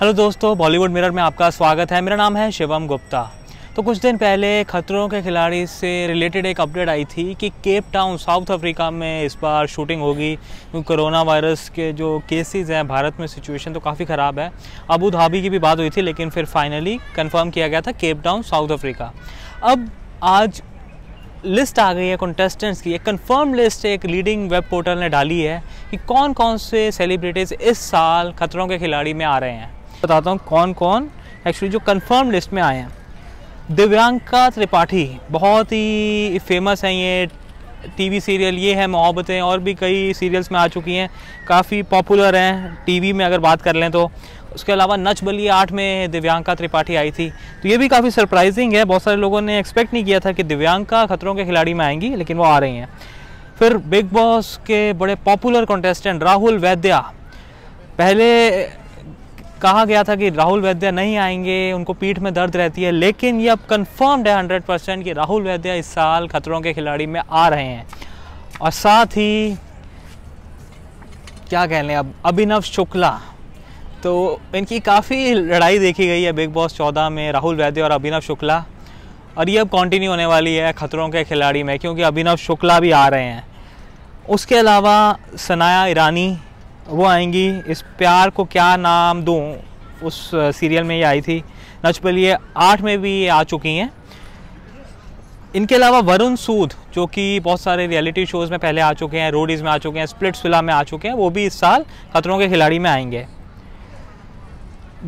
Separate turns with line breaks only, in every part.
hello दोस्तों Bollywood mirror में आपका स्वागत है मेरा नाम है शिवम गुप्ता तो कुछ दिन पहले खतरों के खिलाड़ी से रिलेटेड एक अपडेट आई थी कि केप टाउन साउथ अफ्रीका में इस बार शूटिंग होगी कोरोना वायरस के जो केसेस हैं भारत में सिचुएशन तो काफ़ी ख़राब है अबू धाबी की भी बात हुई थी लेकिन फिर फाइनली कंफर्म किया गया था केप टाउन साउथ अफ्रीका अब आज लिस्ट आ गई है कंटेस्टेंट्स की एक कंफर्म लिस्ट एक लीडिंग वेब पोर्टल ने डाली है कि कौन कौन से सेलिब्रिटीज़ इस साल खतरों के खिलाड़ी में आ रहे हैं बताता हूँ कौन कौन एक्चुअली जो कन्फर्म लिस्ट में आए हैं दिव्यांका त्रिपाठी बहुत ही फेमस हैं ये टीवी सीरियल ये है मोहब्बतें और भी कई सीरियल्स में आ चुकी हैं काफ़ी पॉपुलर हैं टीवी में अगर बात कर लें तो उसके अलावा नच बली आठ में दिव्यांका त्रिपाठी आई थी तो ये भी काफ़ी सरप्राइजिंग है बहुत सारे लोगों ने एक्सपेक्ट नहीं किया था कि दिव्यांका खतरों के खिलाड़ी में आएंगी लेकिन वो आ रही हैं फिर बिग बॉस के बड़े पॉपुलर कॉन्टेस्टेंट राहुल वैद्या पहले कहा गया था कि राहुल वैद्य नहीं आएंगे उनको पीठ में दर्द रहती है लेकिन ये अब कन्फर्म्ड है हंड्रेड परसेंट कि राहुल वैद्य इस साल खतरों के खिलाड़ी में आ रहे हैं और साथ ही क्या कह लें अब अभिनव शुक्ला तो इनकी काफ़ी लड़ाई देखी गई है बिग बॉस चौदह में राहुल वैद्य और अभिनव शुक्ला और ये अब कंटिन्यू होने वाली है खतरों के खिलाड़ी में क्योंकि अभिनव शुक्ला भी आ रहे हैं उसके अलावा सनाया ईरानी वो आएंगी इस प्यार को क्या नाम दूँ उस सीरियल में ये आई थी नच बलिए आठ में भी आ चुकी हैं इनके अलावा वरुण सूद जो कि बहुत सारे रियलिटी शोज़ में पहले आ चुके हैं रोडीज़ में आ चुके हैं स्प्लिट्स फिला में आ चुके हैं वो भी इस साल खतरों के खिलाड़ी में आएंगे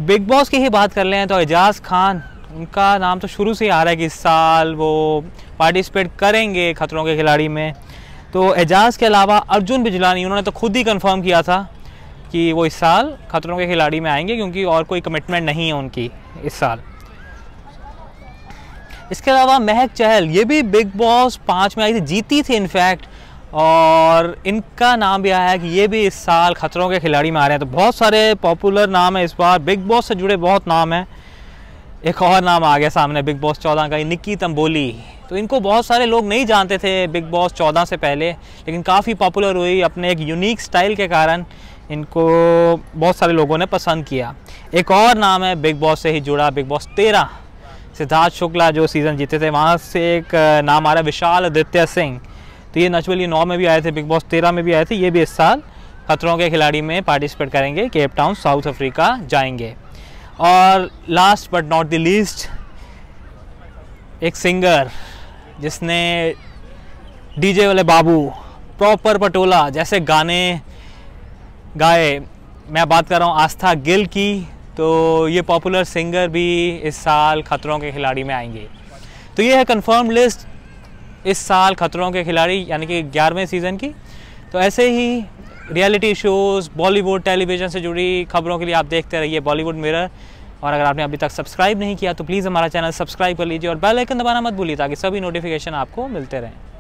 बिग बॉस की ही बात कर लें तो एजाज खान उनका नाम तो शुरू से ही आ रहा है कि इस साल वो पार्टिसिपेट करेंगे खतरों के खिलाड़ी में तो एजाज के अलावा अर्जुन बिजलानी उन्होंने तो खुद ही कंफर्म किया था कि वो इस साल खतरों के खिलाड़ी में आएंगे क्योंकि और कोई कमिटमेंट नहीं है उनकी इस साल इसके अलावा महक चहल ये भी बिग बॉस पाँच में आई थी जीती थी इनफैक्ट और इनका नाम भी आया है कि ये भी इस साल खतरों के खिलाड़ी में आ रहे हैं तो बहुत सारे पॉपुलर नाम है इस बार बिग बॉस से जुड़े बहुत नाम हैं एक और नाम आ गया सामने बिग बॉस चौदह का निक्की तंबोली तो इनको बहुत सारे लोग नहीं जानते थे बिग बॉस चौदह से पहले लेकिन काफ़ी पॉपुलर हुई अपने एक यूनिक स्टाइल के कारण इनको बहुत सारे लोगों ने पसंद किया एक और नाम है बिग बॉस से ही जुड़ा बिग बॉस तेरह सिद्धार्थ शुक्ला जो सीज़न जीते थे वहाँ से एक नाम आ रहा है विशाल आदित्य सिंह तो ये नेचुरली नौ में भी आए थे बिग बॉस तेरह में भी आए थे ये भी इस साल खतरों के खिलाड़ी में पार्टिसिपेट करेंगे केप टाउन साउथ अफ्रीका जाएंगे और last but not the least एक सिंगर जिसने डीजे वाले बाबू प्रॉपर पटोला जैसे गाने गाए मैं बात कर रहा हूँ आस्था गिल की तो ये पॉपुलर सिंगर भी इस साल खतरों के खिलाड़ी में आएंगे तो ये है कंफर्म लिस्ट इस साल खतरों के खिलाड़ी यानी कि ग्यारहवें सीज़न की तो ऐसे ही रियलिटी शोज़ बॉलीवुड टेलीविज़न से जुड़ी खबरों के लिए आप देखते रहिए बॉलीवुड मिरर और अगर आपने अभी तक सब्सक्राइब नहीं किया तो प्लीज़ हमारा चैनल सब्सक्राइब कर लीजिए और बेल आइकन दबाना मत भूलिए ताकि सभी नोटिफिकेशन आपको मिलते रहें